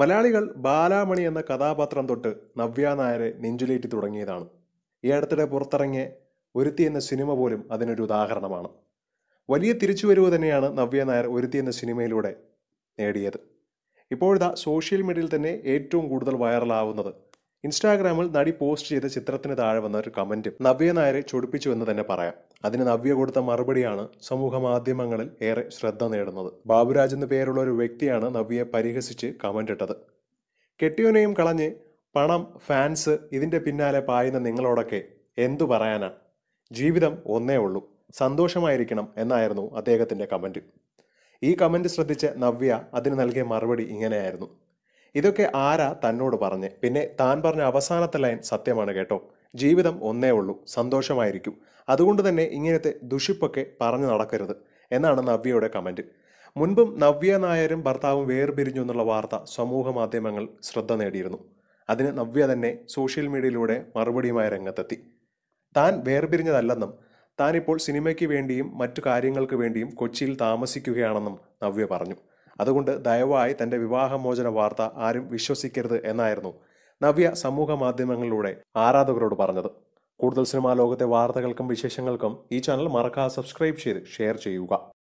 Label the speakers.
Speaker 1: മലയാളികൾ ബാലാമണി എന്ന കഥാപാത്രം തൊട്ട് നവ്യ നായരെ നെഞ്ചുലേറ്റി തുടങ്ങിയതാണ് ഈ അടുത്തിടെ പുറത്തിറങ്ങിയ ഒരുത്തി എന്ന സിനിമ പോലും അതിനൊരു ഉദാഹരണമാണ് വലിയ തിരിച്ചുവരവ് തന്നെയാണ് നവ്യ നായർ ഒരുത്തി എന്ന സിനിമയിലൂടെ നേടിയത് ഇപ്പോഴത്തെ സോഷ്യൽ മീഡിയയിൽ തന്നെ ഏറ്റവും കൂടുതൽ വൈറലാവുന്നത് ഇൻസ്റ്റാഗ്രാമിൽ നടി പോസ്റ്റ് ചെയ്ത ചിത്രത്തിന് താഴെ വന്ന ഒരു കമൻറ്റും നവ്യ നായരെ ചൊടിപ്പിച്ചു എന്ന് തന്നെ പറയാം അതിന് നവ്യ കൊടുത്ത മറുപടിയാണ് സമൂഹ മാധ്യമങ്ങളിൽ ഏറെ ശ്രദ്ധ നേടുന്നത് ബാബുരാജ് എന്ന പേരുള്ള ഒരു വ്യക്തിയാണ് നവ്യയെ പരിഹസിച്ച് കമന്റ് ഇട്ടത് കെട്ടിയോനെയും കളഞ്ഞ് പണം ഫാൻസ് ഇതിൻ്റെ പിന്നാലെ പായുന്ന നിങ്ങളോടൊക്കെ എന്തു പറയാനാ ജീവിതം ഒന്നേ ഉള്ളൂ സന്തോഷമായിരിക്കണം എന്നായിരുന്നു അദ്ദേഹത്തിൻ്റെ കമൻറ്റ് ഈ കമൻറ്റ് ശ്രദ്ധിച്ച നവ്യ അതിന് നൽകിയ മറുപടി ഇങ്ങനെയായിരുന്നു ഇതൊക്കെ ആരാ തന്നോട് പറഞ്ഞ് പിന്നെ താൻ പറഞ്ഞ അവസാനത്തെ ലൈൻ സത്യമാണ് കേട്ടോ ജീവിതം ഒന്നേ ഉള്ളൂ സന്തോഷമായിരിക്കും അതുകൊണ്ട് തന്നെ ഇങ്ങനത്തെ ദുഷിപ്പൊക്കെ പറഞ്ഞു നടക്കരുത് എന്നാണ് നവ്യയുടെ കമൻറ്റ് മുൻപും നവ്യ നായരും ഭർത്താവും വേർപിരിഞ്ഞു എന്നുള്ള വാർത്ത സമൂഹ മാധ്യമങ്ങൾ ശ്രദ്ധ നേടിയിരുന്നു അതിന് നവ്യ തന്നെ സോഷ്യൽ മീഡിയയിലൂടെ മറുപടിയുമായി രംഗത്തെത്തി താൻ വേർപിരിഞ്ഞതല്ലെന്നും താനിപ്പോൾ സിനിമയ്ക്ക് വേണ്ടിയും മറ്റു കാര്യങ്ങൾക്ക് വേണ്ടിയും കൊച്ചിയിൽ താമസിക്കുകയാണെന്നും നവ്യ പറഞ്ഞു അതുകൊണ്ട് ദയവായി തൻ്റെ വിവാഹമോചന വാർത്ത ആരും വിശ്വസിക്കരുത് എന്നായിരുന്നു നവ്യ സമൂഹ മാധ്യമങ്ങളിലൂടെ ആരാധകരോട് പറഞ്ഞത് കൂടുതൽ സിനിമാ ലോകത്തെ വാർത്തകൾക്കും വിശേഷങ്ങൾക്കും ഈ ചാനൽ മറക്കാതെ സബ്സ്ക്രൈബ് ചെയ്ത് ഷെയർ ചെയ്യുക